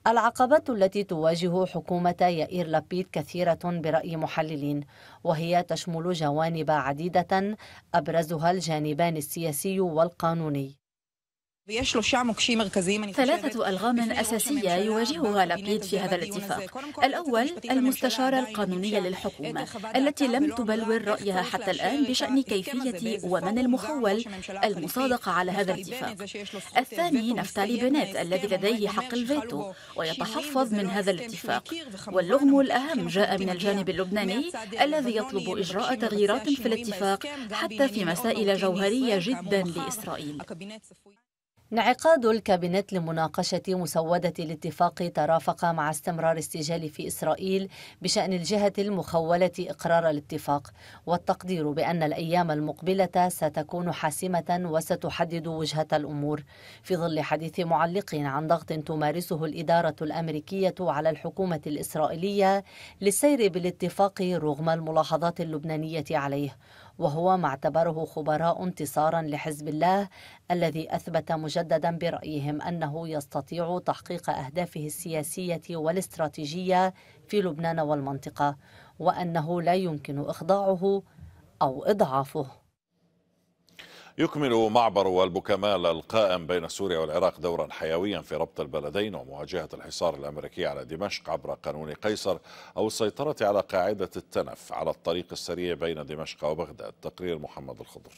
العقبات التي تواجه حكومة يائير لابيد كثيرة برأي محللين وهي تشمل جوانب عديدة أبرزها الجانبان السياسي والقانوني ثلاثة ألغام أساسية يواجهها لابيد في هذا الاتفاق الأول المستشارة القانونية للحكومة التي لم تبلور رأيها حتى الآن بشأن كيفية ومن المخول المصادقة على هذا الاتفاق الثاني نفتالي بنات الذي لديه حق الفيتو ويتحفظ من هذا الاتفاق واللغم الأهم جاء من الجانب اللبناني الذي يطلب إجراء تغييرات في الاتفاق حتى في مسائل جوهرية جدا لإسرائيل انعقاد الكابينت لمناقشة مسودة الاتفاق ترافق مع استمرار السجال في إسرائيل بشأن الجهة المخولة إقرار الاتفاق والتقدير بأن الأيام المقبلة ستكون حاسمة وستحدد وجهة الأمور في ظل حديث معلق عن ضغط تمارسه الإدارة الأمريكية على الحكومة الإسرائيلية للسير بالاتفاق رغم الملاحظات اللبنانية عليه وهو ما اعتبره خبراء انتصارا لحزب الله الذي أثبت مجددا برأيهم أنه يستطيع تحقيق أهدافه السياسية والاستراتيجية في لبنان والمنطقة وأنه لا يمكن إخضاعه أو إضعافه يكمل معبر والبوكمال القائم بين سوريا والعراق دورا حيويا في ربط البلدين ومواجهة الحصار الأمريكي على دمشق عبر قانون قيصر أو السيطرة على قاعدة التنف على الطريق السريع بين دمشق وبغداد تقرير محمد الخضر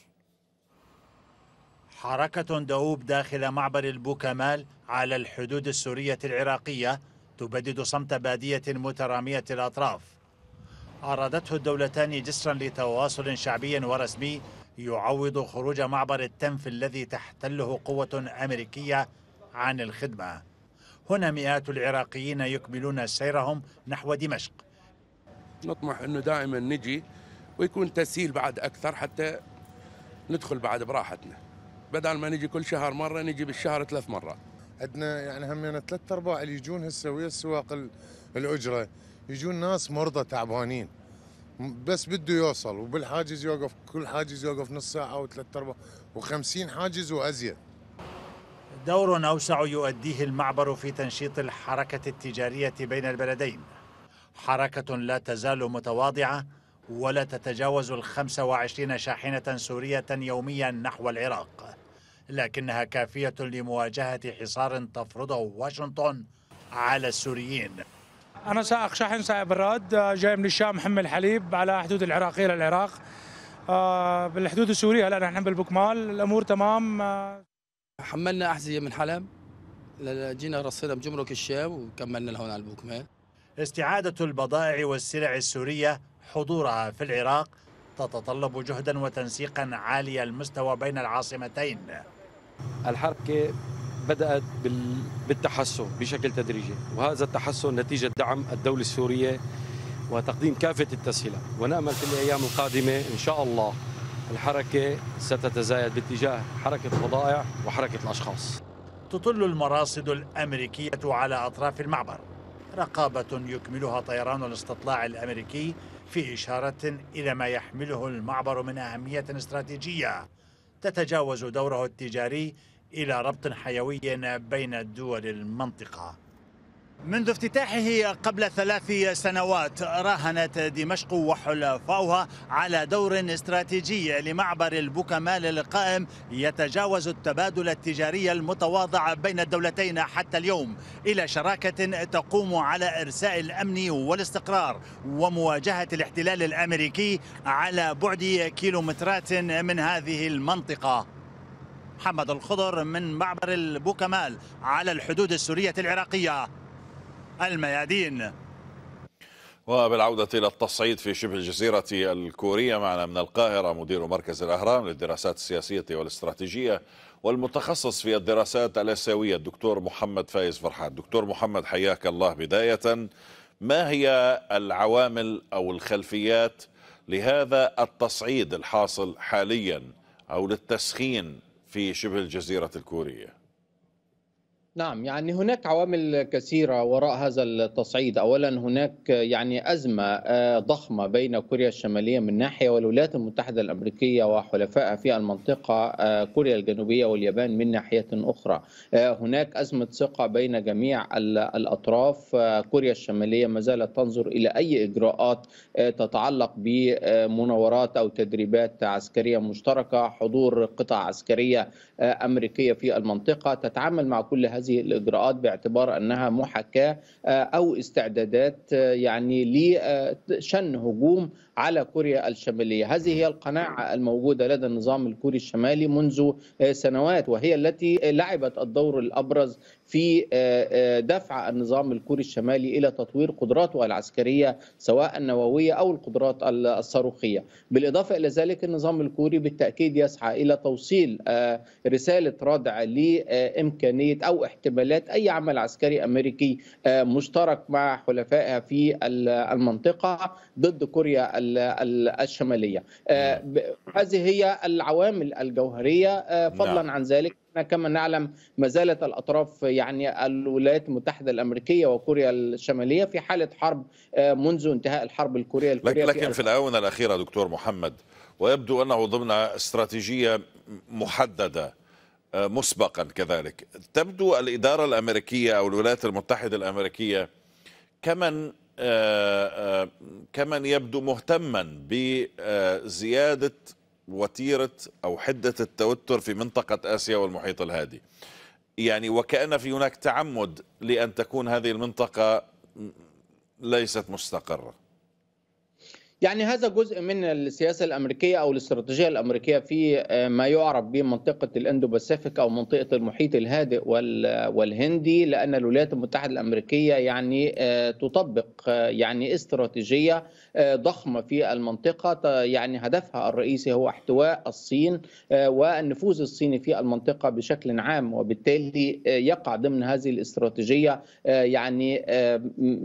حركة دؤوب داخل معبر البوكمال على الحدود السورية العراقية تبدد صمت بادية مترامية الأطراف ارادته الدولتان جسرا لتواصل شعبي ورسمي يعوض خروج معبر التنف الذي تحتله قوة أمريكية عن الخدمة هنا مئات العراقيين يكملون سيرهم نحو دمشق نطمح أنه دائما نجي ويكون تسهيل بعد أكثر حتى ندخل بعد براحتنا بدل ما نجي كل شهر مرة نجي بالشهر ثلاث مرات عندنا يعني همنا ثلاث أرباع اللي يجون هسه ويا السواق الأجرة يجون ناس مرضى تعبانين بس بده يوصل وبالحاجز يوقف كل حاجز يوقف نص ساعة وثلاث و50 حاجز وأزيد دور أوسع يؤديه المعبر في تنشيط الحركة التجارية بين البلدين حركة لا تزال متواضعة ولا تتجاوز ال 25 شاحنة سورية يوميا نحو العراق لكنها كافية لمواجهة حصار تفرضه واشنطن على السوريين أنا سائق شحن سائق براد آه، جاي من الشام محمل حليب على حدود العراقيه للعراق آه، بالحدود السورية هلا نحن بالبكمال الأمور تمام آه، حملنا أحذية من حلب جينا رصينا بجمرك الشام وكملنا لهون على البكمال استعادة البضائع والسلع السورية حضورها في العراق تتطلب جهدا وتنسيقا عالي المستوى بين العاصمتين الحركة بدأت بالتحسن بشكل تدريجي وهذا التحسن نتيجة دعم الدولة السورية وتقديم كافة التسهيلات ونأمل في الأيام القادمة إن شاء الله الحركة ستتزايد باتجاه حركة البضائع وحركة الأشخاص تطل المراصد الأمريكية على أطراف المعبر رقابة يكملها طيران الاستطلاع الأمريكي في إشارة إلى ما يحمله المعبر من أهمية استراتيجية تتجاوز دوره التجاري إلى ربط حيوي بين دول المنطقة منذ افتتاحه قبل ثلاث سنوات راهنت دمشق وحلفاؤها على دور استراتيجي لمعبر البوكمال القائم يتجاوز التبادل التجاري المتواضع بين الدولتين حتى اليوم إلى شراكة تقوم على إرساء الأمن والاستقرار ومواجهة الاحتلال الأمريكي على بعد كيلومترات من هذه المنطقة محمد الخضر من معبر البوكمال على الحدود السورية العراقية الميادين وبالعودة إلى التصعيد في شبه الجزيرة الكورية معنا من القاهرة مدير مركز الأهرام للدراسات السياسية والاستراتيجية والمتخصص في الدراسات الآسيوية الدكتور محمد فايز فرحان دكتور محمد حياك الله بداية ما هي العوامل أو الخلفيات لهذا التصعيد الحاصل حاليا أو للتسخين في شبه الجزيرة الكورية نعم يعني هناك عوامل كثيرة وراء هذا التصعيد أولا هناك يعني أزمة آه، ضخمة بين كوريا الشمالية من ناحية والولايات المتحدة الأمريكية وحلفائها في المنطقة آه، كوريا الجنوبية واليابان من ناحية أخرى آه، هناك أزمة ثقة بين جميع الأطراف كوريا الشمالية ما زالت تنظر إلى أي إجراءات تتعلق بمناورات أو تدريبات عسكرية مشتركة حضور قطع عسكرية أمريكية في المنطقة تتعامل مع كل هذا هذه الاجراءات باعتبار انها محاكاه آه، او استعدادات آه، يعني لشن هجوم على كوريا الشمالية هذه هي القناعة الموجودة لدى النظام الكوري الشمالي منذ آه، سنوات وهي التي لعبت الدور الأبرز في آه، آه، دفع النظام الكوري الشمالي إلى تطوير قدراته العسكرية سواء النووية أو القدرات الصاروخية بالإضافة إلى ذلك النظام الكوري بالتأكيد يسعى إلى توصيل رسالة ردع لإمكانية أو احتمالات أي عمل عسكري أمريكي مشترك مع حلفائها في المنطقة ضد كوريا الشماليه آه، هذه هي العوامل الجوهريه آه، نعم. فضلا عن ذلك كما نعلم ما زالت الاطراف يعني الولايات المتحده الامريكيه وكوريا الشماليه في حاله حرب آه، منذ انتهاء الحرب الكوريه الكوريه لكن في, في الاونه الاخيره دكتور محمد ويبدو انه ضمن استراتيجيه محدده مسبقا كذلك تبدو الاداره الامريكيه او الولايات المتحده الامريكيه كمن آه، آه، كمن يبدو مهتما بزيادة وتيرة أو حدة التوتر في منطقة آسيا والمحيط الهادي يعني وكأن في هناك تعمد لأن تكون هذه المنطقة ليست مستقرة يعني هذا جزء من السياسه الامريكيه او الاستراتيجيه الامريكيه في آه، ما يعرف بمنطقه الاندو باسيفيك او منطقه المحيط الهادئ والهندي لان الولايات المتحده الامريكيه يعني آه، تطبق آه، يعني استراتيجيه ضخمه في المنطقه يعني هدفها الرئيسي هو احتواء الصين والنفوذ الصيني في المنطقه بشكل عام وبالتالي يقع ضمن هذه الاستراتيجيه يعني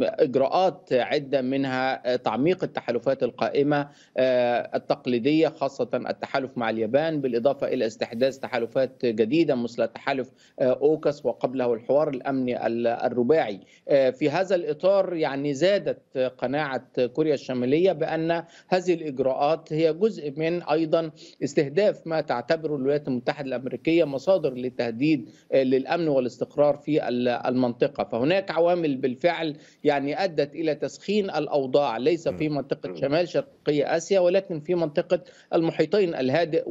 اجراءات عده منها تعميق التحالفات القائمة آه، التقليدية خاصة التحالف مع اليابان بالإضافة إلى استحداث تحالفات جديدة مثل تحالف آه، أوكس وقبله الحوار الأمني الرباعي آه، في هذا الإطار يعني زادت قناعة كوريا الشمالية بأن هذه الإجراءات هي جزء من أيضا استهداف ما تعتبره الولايات المتحدة الأمريكية مصادر للتهديد للأمن والاستقرار في المنطقة فهناك عوامل بالفعل يعني أدت إلى تسخين الأوضاع ليس في منطقة شمال شمال شرقي اسيا ولكن في منطقه المحيطين الهادئ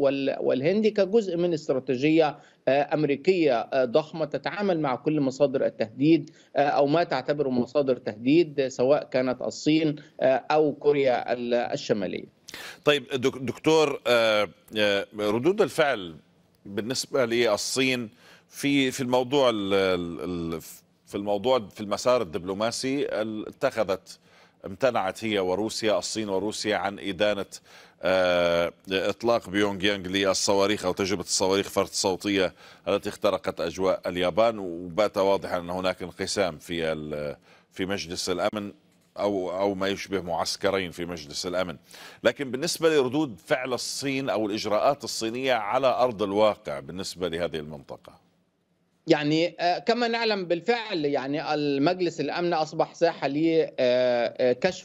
والهندي كجزء من استراتيجيه آه، امريكيه آه، ضخمه تتعامل مع كل مصادر التهديد آه، او ما تعتبره مصادر تهديد سواء كانت الصين او كوريا الشماليه. طيب دكتور ردود الفعل بالنسبه للصين في في الموضوع في الموضوع في المسار الدبلوماسي اتخذت امتنعت هي وروسيا الصين وروسيا عن إدانة آه، إطلاق بيونغ يانغ للصواريخ أو تجربة الصواريخ فرط الصوتية التي اخترقت أجواء اليابان وبات واضحا أن هناك انقسام في في مجلس الأمن أو أو ما يشبه معسكرين في مجلس الأمن لكن بالنسبة لردود فعل الصين أو الإجراءات الصينية على أرض الواقع بالنسبة لهذه المنطقة يعني آه، كما نعلم بالفعل يعني المجلس الامن اصبح ساحه لكشف آه،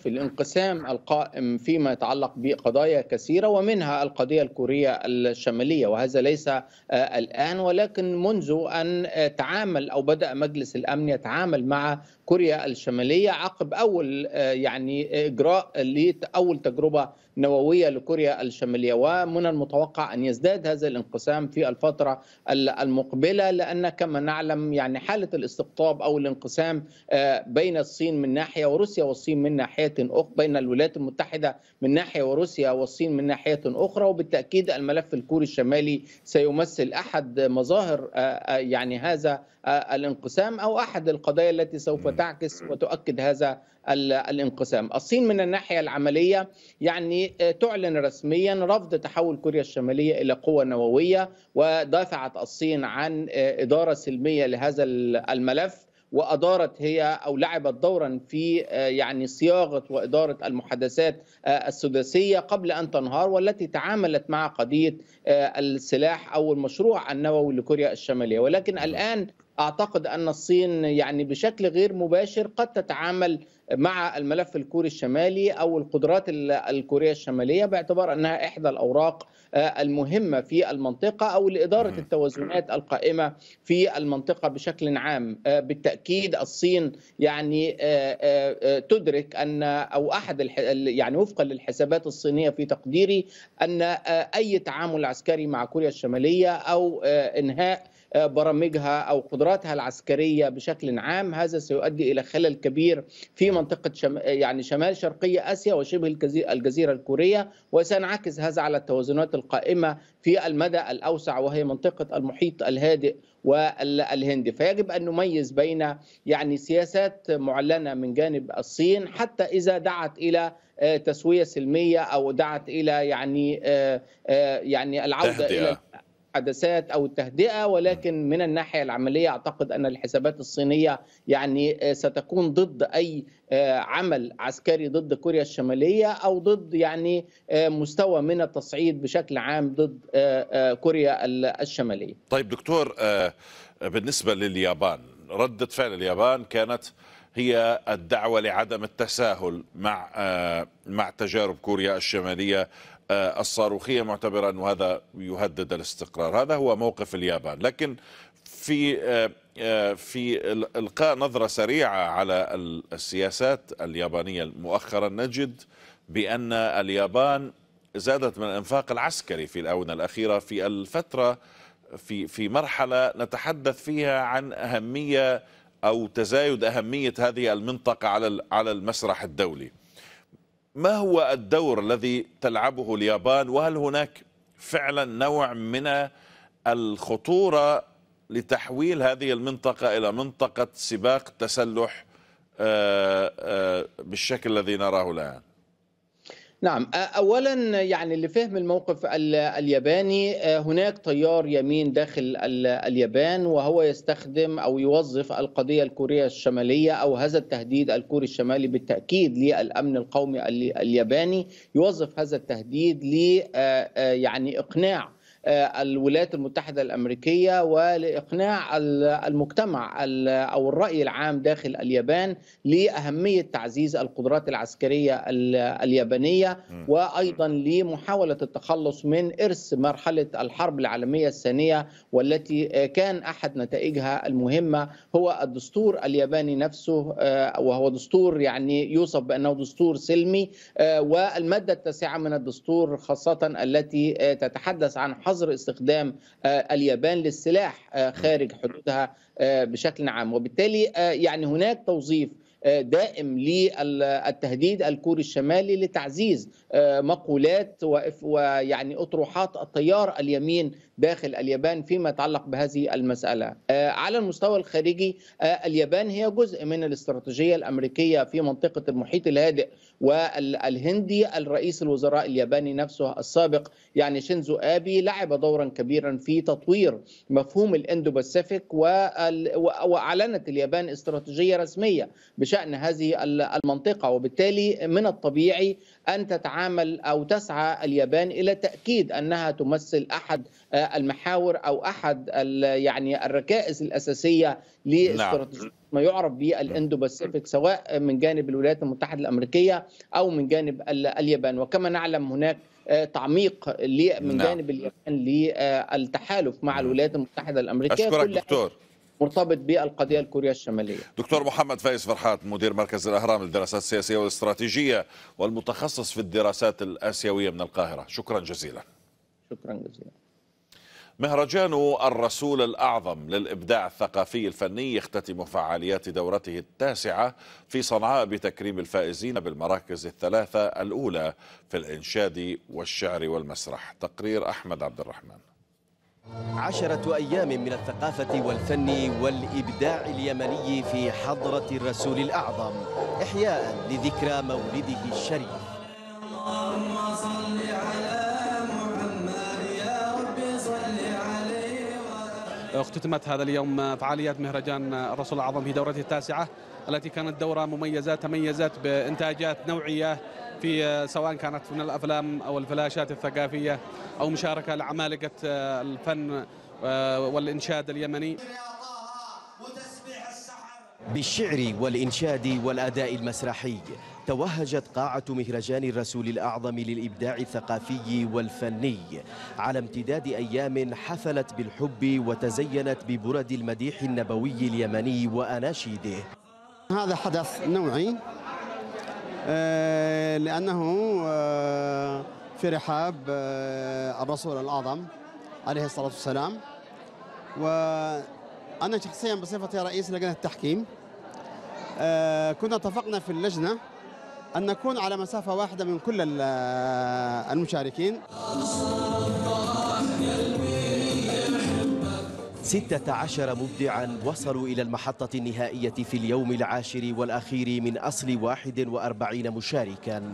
آه، الانقسام القائم فيما يتعلق بقضايا كثيره ومنها القضيه الكوريه الشماليه وهذا ليس الان ولكن منذ ان تعامل او بدا مجلس الامن يتعامل مع كوريا الشماليه عقب اول يعني اجراء لاول تجربه نوويه لكوريا الشماليه ومن المتوقع ان يزداد هذا الانقسام في الفتره المقبله لان كما نعلم يعني حاله الاستقطاب او الانقسام آه، بين الصين من ناحيه وروسيا والصين من ناحيه اخرى بين الولايات المتحده من ناحيه وروسيا والصين من ناحيه اخرى وبالتاكيد الملف الكوري الشمالي سيمثل احد مظاهر آه، آه، يعني هذا الانقسام او احد القضايا التي سوف تعكس وتؤكد هذا الانقسام الصين من الناحية العملية يعني آه، تعلن رسميا رفض تحول كوريا الشمالية إلى قوة نووية ودافعت الصين عن آه، إدارة سلمية لهذا الملف وادارت هي او لعبت دورا في آه، يعني صياغه واداره المحادثات السداسيه قبل ان تنهار والتي تعاملت مع قضيه السلاح او المشروع النووي لكوريا الشماليه ولكن نعم. الان اعتقد ان الصين يعني بشكل غير مباشر قد تتعامل مع الملف الكوري الشمالي او القدرات الكوريه الشماليه باعتبار انها احدى الاوراق آه، المهمه في المنطقه او لاداره التوازنات القائمه في المنطقه بشكل عام آه، بالتاكيد الصين يعني آه، تدرك ان او احد يعني وفقا للحسابات الصينيه في تقديري ان اي تعامل عسكري مع كوريا الشماليه او انهاء برامجها او قدراتها العسكريه بشكل عام هذا سيؤدي الى خلل كبير في منطقه شم... يعني شمال شرقي اسيا وشبه الجزيره الكوريه وسينعكس هذا على التوازنات القائمه في المدى الاوسع وهي منطقه المحيط الهادئ والهندي فيجب ان نميز بين يعني سياسات معلنه من جانب الصين حتى اذا دعت الى آه، تسويه سلميه او دعت الى يعني آه، آه، يعني العوده تهدئة. الى الحدثات او التهدئه ولكن من الناحيه العمليه اعتقد ان الحسابات الصينيه يعني آه، ستكون ضد اي آه، عمل عسكري ضد كوريا الشماليه او ضد يعني آه، مستوى من التصعيد بشكل عام ضد كوريا الشماليه. طيب دكتور بالنسبه لليابان رده فعل اليابان كانت هي الدعوه لعدم التساهل مع مع تجارب كوريا الشماليه آه، الصاروخية معتبرا وهذا هذا يهدد الاستقرار هذا هو موقف اليابان لكن في آه، آه، في إلقاء نظرة سريعة على السياسات اليابانية مؤخرا نجد بأن اليابان زادت من الانفاق العسكري في الآونة الأخيرة في الفترة في في مرحلة نتحدث فيها عن أهمية أو تزايد أهمية هذه المنطقة على على المسرح الدولي ما هو الدور الذي تلعبه اليابان وهل هناك فعلا نوع من الخطورة لتحويل هذه المنطقة إلى منطقة سباق تسلح آه، آه، بالشكل الذي نراه الآن نعم اولا يعني لفهم الموقف الياباني هناك تيار يمين داخل اليابان وهو يستخدم او يوظف القضيه الكوريه الشماليه او هذا التهديد الكوري الشمالي بالتاكيد للامن القومي الياباني يوظف هذا التهديد ل يعني اقناع آه، الولايات المتحدة الأمريكية ولإقناع المجتمع أو الرأي العام داخل اليابان لأهمية تعزيز القدرات العسكرية اليابانية وأيضا لمحاولة التخلص من إرث مرحلة الحرب العالمية الثانية والتي آه، كان أحد نتائجها المهمة هو الدستور الياباني نفسه آه، وهو دستور يعني يوصف بأنه دستور سلمي والمادة التاسعة من الدستور خاصة التي تتحدث عن حظ حظر استخدام آه، اليابان للسلاح آه، خارج حدودها آه، بشكل عام وبالتالي يعني هناك توظيف دائم للتهديد الكوري الشمالي لتعزيز مقولات ويعني اطروحات التيار اليمين داخل اليابان فيما يتعلق بهذه المسألة آه، على المستوى الخارجي آه، اليابان هي جزء من الاستراتيجية الأمريكية في منطقة المحيط الهادئ والهندي الرئيس الوزراء الياباني نفسه السابق يعني شينزو آبي لعب دورا كبيرا في تطوير مفهوم الإندو باسيفيك وأعلنت اليابان استراتيجية رسمية بشأن هذه المنطقة وبالتالي من الطبيعي ان تتعامل او تسعى اليابان الى تاكيد انها تمثل احد آه، المحاور او احد يعني الركائز الاساسيه نعم. لاستراتيجيه ما يعرف بالاندو باسيفيك سواء من جانب الولايات المتحده الامريكيه او من جانب اليابان وكما نعلم هناك آه، تعميق من نعم. جانب اليابان للتحالف مع نعم. الولايات المتحده الامريكيه اشكرك دكتور مرتبط بالقضيه الكوريه الشماليه. دكتور محمد فايز فرحات مدير مركز الاهرام للدراسات السياسيه والاستراتيجيه والمتخصص في الدراسات الاسيويه من القاهره، شكرا جزيلا. شكرا جزيلا. مهرجان الرسول الأعظم للإبداع الثقافي الفني يختتم فعاليات دورته التاسعة في صنعاء بتكريم الفائزين بالمراكز الثلاثة الأولى في الإنشاد والشعر والمسرح تقرير أحمد عبد الرحمن عشرة أيام من الثقافة والفن والإبداع اليمني في حضرة الرسول الأعظم إحياء لذكرى مولده الشريف اختتمت هذا اليوم فعاليات مهرجان الرسول الأعظم في دورته التاسعة التي كانت دورة مميزة تميزت بإنتاجات نوعية في سواء كانت من الأفلام أو الفلاشات الثقافية أو مشاركة لعمالقة الفن آه، والإنشاد اليمني بالشعر والإنشاد والأداء المسرحي توهجت قاعة مهرجان الرسول الأعظم للإبداع الثقافي والفني على امتداد أيام حفلت بالحب وتزينت ببرد المديح النبوي اليمني وأناشيده هذا حدث نوعي آه، لأنه آه، في رحاب آه، الرسول الأعظم عليه الصلاة والسلام وأنا شخصيا بصفتي رئيس لجنة التحكيم كنا اتفقنا في اللجنة أن نكون على مسافة واحدة من كل المشاركين 16 مبدعا وصلوا إلى المحطة النهائية في اليوم العاشر والأخير من أصل 41 مشاركا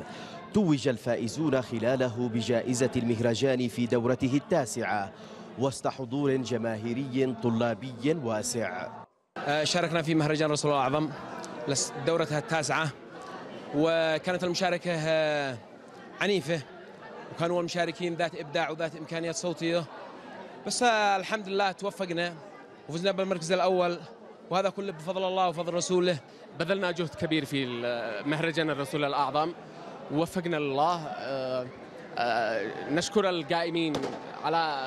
توج الفائزون خلاله بجائزة المهرجان في دورته التاسعة وسط حضور جماهيري طلابي واسع آه، شاركنا في مهرجان رسول الله الأعظم دورتها التاسعة وكانت المشاركة آه، عنيفة وكانوا المشاركين ذات إبداع وذات إمكانيات صوتية بس آه، الحمد لله توفقنا وفزنا بالمركز الأول وهذا كله بفضل الله وفضل رسوله بذلنا جهد كبير في آه، مهرجان الرسول الأعظم وفقنا الله آه، نشكر القائمين على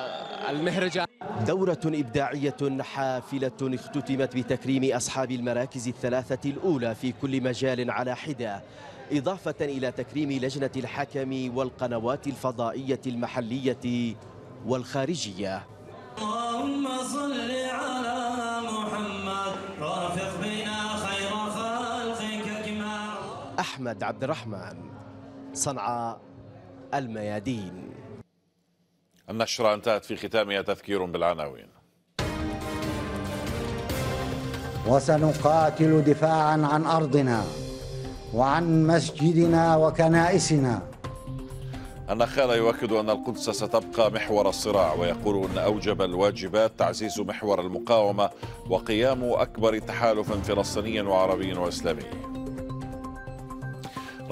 المهرجان دورة إبداعية حافلة اختتمت بتكريم أصحاب المراكز الثلاثة الأولى في كل مجال على حدة إضافة إلى تكريم لجنة الحكم والقنوات الفضائية المحلية والخارجية اللهم صل على محمد رافق بنا خير خلقك كما أحمد عبد الرحمن صنعاء الميادين النشرة انتهت في ختامها تذكير بالعناوين وسنقاتل دفاعا عن أرضنا وعن مسجدنا وكنائسنا النخال يؤكد أن القدس ستبقى محور الصراع ويقول أن أوجب الواجبات تعزيز محور المقاومة وقيام أكبر تحالف فلسطيني وعربي وإسلامي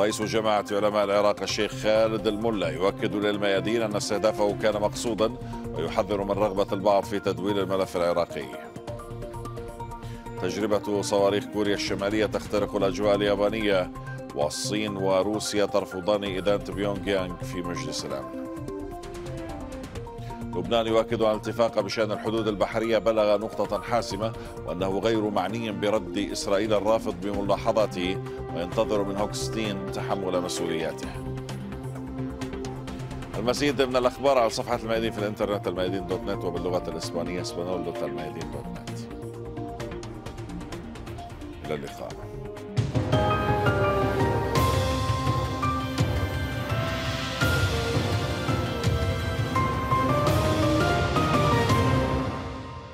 رئيس جماعة علماء العراق الشيخ خالد الملا يؤكد للميادين أن استهدافه كان مقصودا ويحذر من رغبة البعض في تدوير الملف العراقي تجربة صواريخ كوريا الشمالية تخترق الأجواء اليابانية والصين وروسيا ترفضان إدانة بيونغ يانغ في مجلس الأمن لبنان يؤكد ان الاتفاق بشأن الحدود البحرية بلغ نقطة حاسمة وأنه غير معني برد إسرائيل الرافض بملاحظاته وينتظر من هوكستين تحمل مسؤولياته المزيد من الأخبار على صفحة الميادين في الإنترنت الميادين دوت نت وباللغة الإسبانية اسبانول دوت الميادين دوت نت إلى اللقاء